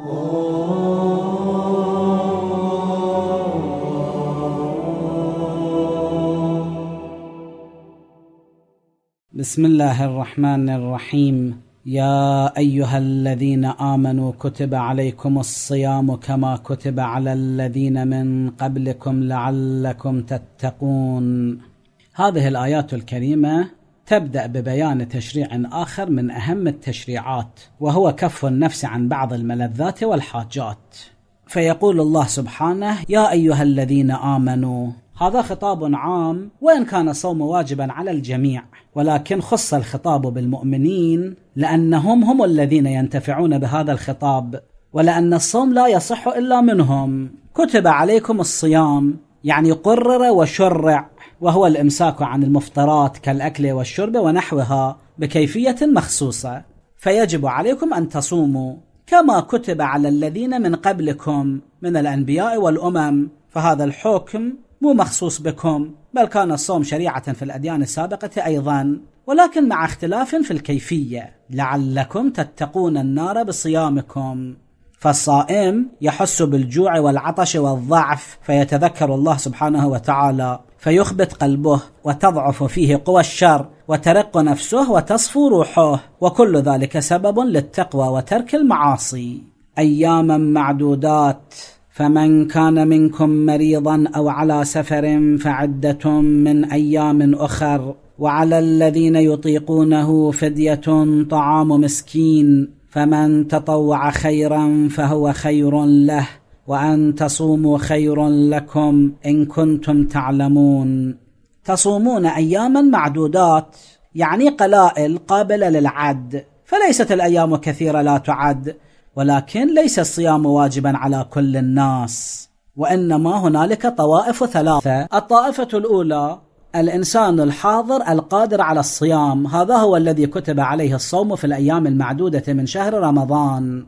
بسم الله الرحمن الرحيم يا ايها الذين امنوا كتب عليكم الصيام كما كتب على الذين من قبلكم لعلكم تتقون هذه الايات الكريمه تبدأ ببيان تشريع آخر من أهم التشريعات وهو كف النفس عن بعض الملذات والحاجات فيقول الله سبحانه يا أيها الذين آمنوا هذا خطاب عام وان كان الصوم واجبا على الجميع ولكن خص الخطاب بالمؤمنين لانهم هم الذين ينتفعون بهذا الخطاب ولان الصوم لا يصح الا منهم كتب عليكم الصيام يعني قرر وشرع وهو الامساك عن المفطرات كالاكل والشرب ونحوها بكيفيه مخصوصه فيجب عليكم ان تصوموا كما كتب على الذين من قبلكم من الانبياء والامم فهذا الحكم مو مخصوص بكم بل كان الصوم شريعه في الاديان السابقه ايضا ولكن مع اختلاف في الكيفيه لعلكم تتقون النار بصيامكم فالصائم يحس بالجوع والعطش والضعف فيتذكر الله سبحانه وتعالى فيخبط قلبه وتضعف فيه قوى الشر وترق نفسه وتصفو روحه وكل ذلك سبب للتقوى وترك المعاصي اياما معدودات فمن كان منكم مريضا او على سفر فعده من ايام اخر وعلى الذين يطيقونه فديه طعام مسكين فمن تطوع خيرا فهو خير له وأن تصوموا خير لكم إن كنتم تعلمون تصومون أياما معدودات يعني قلائل قابلة للعد فليست الأيام كثيرة لا تعد ولكن ليس الصيام واجبا على كل الناس وإنما هنالك طوائف ثلاثة الطائفة الأولى الإنسان الحاضر القادر على الصيام هذا هو الذي كتب عليه الصوم في الأيام المعدودة من شهر رمضان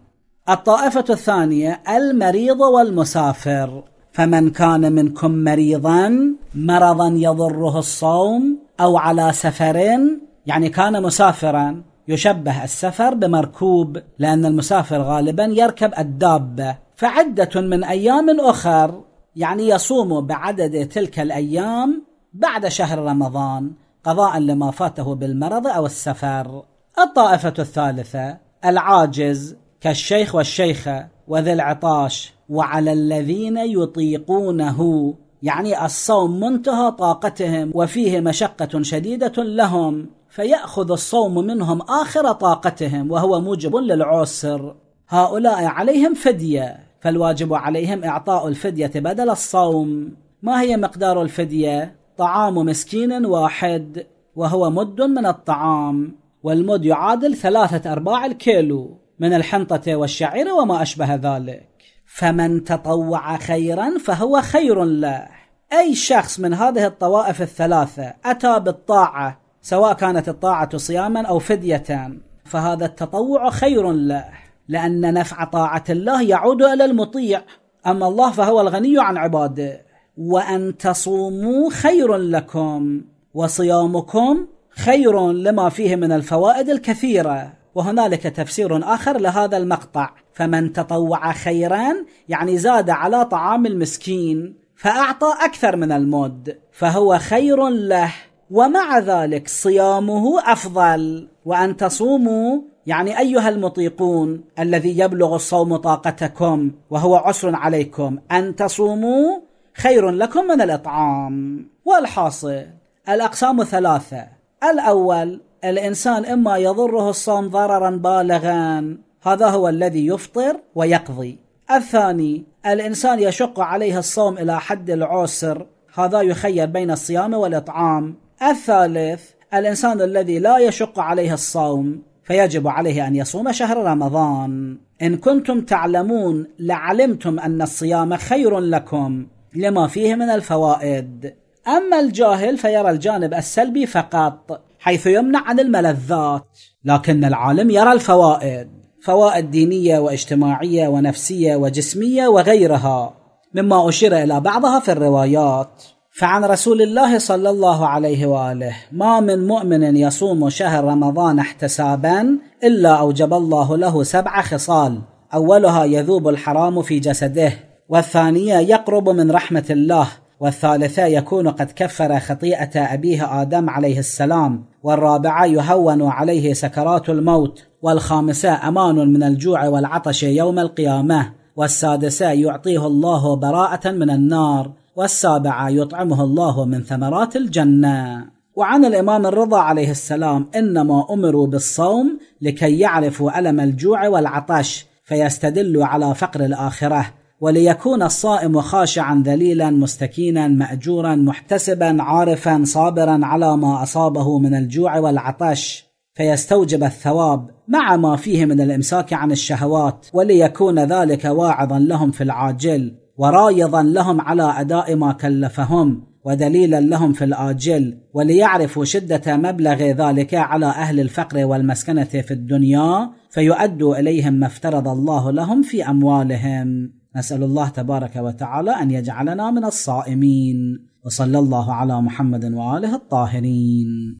الطائفة الثانية المريض والمسافر فمن كان منكم مريضا مرضا يضره الصوم أو على سفر يعني كان مسافرا يشبه السفر بمركوب لأن المسافر غالبا يركب الدابة فعدة من أيام أخر يعني يصوم بعدد تلك الأيام بعد شهر رمضان قضاء لما فاته بالمرض أو السفر الطائفة الثالثة العاجز كالشيخ والشيخة وذي العطاش وعلى الذين يطيقونه يعني الصوم منتهى طاقتهم وفيه مشقة شديدة لهم فيأخذ الصوم منهم آخر طاقتهم وهو موجب للعسر هؤلاء عليهم فدية فالواجب عليهم إعطاء الفدية بدل الصوم ما هي مقدار الفدية؟ طعام مسكين واحد وهو مد من الطعام والمد يعادل ثلاثة أرباع الكيلو من الحنطة والشعير وما أشبه ذلك فمن تطوع خيرا فهو خير له أي شخص من هذه الطوائف الثلاثة أتى بالطاعة سواء كانت الطاعة صياما أو فدية فهذا التطوع خير له لأن نفع طاعة الله يعود إلى المطيع أما الله فهو الغني عن عباده وأن تصوموا خير لكم وصيامكم خير لما فيه من الفوائد الكثيره وهنالك تفسير آخر لهذا المقطع فمن تطوع خيرا يعني زاد على طعام المسكين فأعطى أكثر من المد فهو خير له ومع ذلك صيامه أفضل وأن تصوموا يعني أيها المطيقون الذي يبلغ الصوم طاقتكم وهو عسر عليكم أن تصوموا خير لكم من الإطعام والحاصل الأقسام ثلاثة الأول الإنسان إما يضره الصوم ضررا بالغا هذا هو الذي يفطر ويقضي الثاني الإنسان يشق عليه الصوم إلى حد العسر هذا يخير بين الصيام والإطعام الثالث الإنسان الذي لا يشق عليه الصوم فيجب عليه أن يصوم شهر رمضان إن كنتم تعلمون لعلمتم أن الصيام خير لكم لما فيه من الفوائد أما الجاهل فيرى الجانب السلبي فقط حيث يمنع عن الملذات لكن العالم يرى الفوائد فوائد دينيه واجتماعيه ونفسيه وجسميه وغيرها مما اشير الى بعضها في الروايات فعن رسول الله صلى الله عليه واله ما من مؤمن يصوم شهر رمضان احتسابا الا اوجب الله له سبع خصال اولها يذوب الحرام في جسده والثانيه يقرب من رحمه الله والثالثة يكون قد كفر خطيئة أبيه آدم عليه السلام والرابعة يهون عليه سكرات الموت والخامسة أمان من الجوع والعطش يوم القيامة والسادسة يعطيه الله براءة من النار والسابعة يطعمه الله من ثمرات الجنة وعن الإمام الرضا عليه السلام إنما أمروا بالصوم لكي يعرفوا ألم الجوع والعطش فيستدلوا على فقر الآخرة وليكون الصائم خاشعا ذليلا مستكينا ماجورا محتسبا عارفا صابرا على ما اصابه من الجوع والعطش فيستوجب الثواب مع ما فيه من الامساك عن الشهوات وليكون ذلك واعظا لهم في العاجل ورايضا لهم على اداء ما كلفهم ودليلا لهم في الآجل وليعرفوا شدة مبلغ ذلك على أهل الفقر والمسكنة في الدنيا فيؤدوا إليهم ما افترض الله لهم في أموالهم نسأل الله تبارك وتعالى أن يجعلنا من الصائمين وصلى الله على محمد وآله الطاهرين